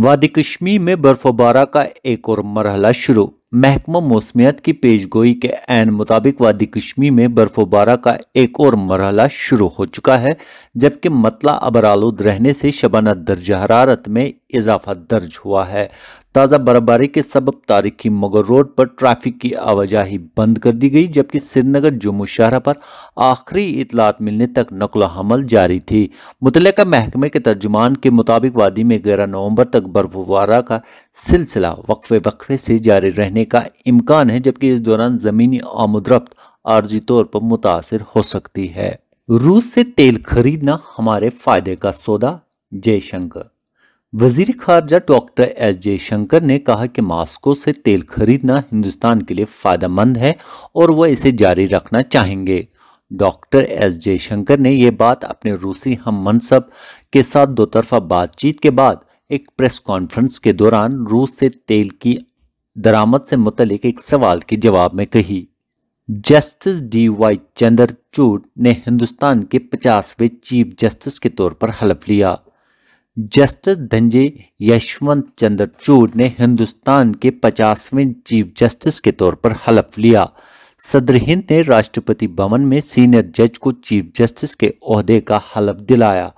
वादी कश्मीर में बर्फबारा का एक और मरहला शुरू महकमा मौसमियात की पेशगोई के एन मुताबिक वादी कश्मीर में बर्फबारा का एक और मरहला शुरू हो चुका है जबकि मतला अबरालूद रहने से शबाना दर्ज हरारत में इजाफा दर्ज हुआ है ताज़ा बर्फबारी के सबब तारीखी मगर रोड पर ट्रैफिक की आवाजाही बंद कर दी गई जबकि श्रीनगर जम्मू शहर पर आखिरी इतलात मिलने तक नकल हमल जारी थी मुतल महकमे के तर्जुमान के मुताबिक वादी में ग्यारह नवंबर तक बर्फबारा का सिलसिला वक्फे वक्फे से जारी रहने का इम्कान है जबकि इस दौरान ज़मीनी आमदरफ्त आर्जी तौर पर मुतासर हो सकती है रूस से तेल खरीदना हमारे फायदे का सौदा जयशंकर वजीर खारजा डॉक्टर एस जयशंकर ने कहा कि मास्को से तेल खरीदना हिंदुस्तान के लिए फ़ायदेमंद है और वह इसे जारी रखना चाहेंगे डॉक्टर एस जयशंकर ने यह बात अपने रूसी हम मनसब के साथ दोतरफा बातचीत के बाद एक प्रेस कॉन्फ्रेंस के दौरान रूस से तेल की दरामद से मुतलिक एक सवाल के जवाब में कही जस्टिस डी वाई चंद्रचूड ने हिंदुस्तान के पचासवें चीफ जस्टिस के तौर पर हलफ लिया जस्टिस धनजे यशवंत चंद्र चूड ने हिंदुस्तान के 50वें चीफ जस्टिस के तौर पर हलफ लिया सदर हिंद ने राष्ट्रपति भवन में सीनियर जज को चीफ जस्टिस के अहदे का हलफ दिलाया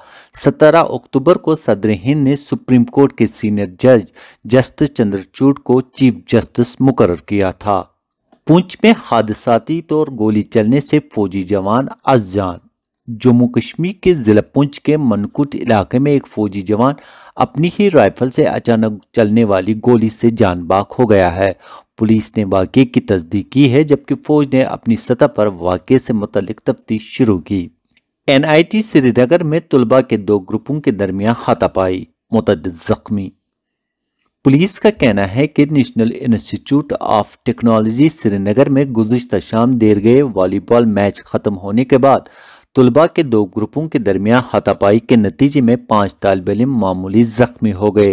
17 अक्टूबर को सदर हिंद ने सुप्रीम कोर्ट के सीनियर जज जस्टिस चंद्रचूड को चीफ जस्टिस मुकर किया था पूंछ में हादसाती तौर गोली चलने से फौजी जवान अजान जम्मू कश्मीर के ज़िला पुंछ के मनकुट इलाके में एक फौजी जवान अपनी ही राइफल से अचानक चलने वाली गोली से जान बाक हो गया है पुलिस ने वाक़े की तस्दीक की है जबकि फौज ने अपनी सतह पर वाक़े से मुतलिक तफ्तीश शुरू की एनआईटी श्रीनगर में तुलबा के दो ग्रुपों के दरमियान हाथापाई मुतद जख्मी पुलिस का कहना है कि national institute of technology Srinagar में गुजशत शाम देर गए वॉलीबॉल मैच खत्म होने के बाद तलबा के दो ग्रुपों के दरमियान हाथापाई के नतीजे में पाँच तालब इम मामूली ज़ख्मी हो गए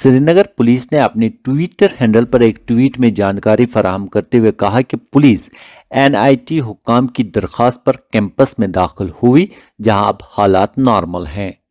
श्रीनगर पुलिस ने अपने ट्विटर हैंडल पर एक ट्वीट में जानकारी फराहम करते हुए कहा कि पुलिस एनआईटी हुकाम की दरख्वास्त पर कैंपस में दाखिल हुई जहां अब हालात नॉर्मल हैं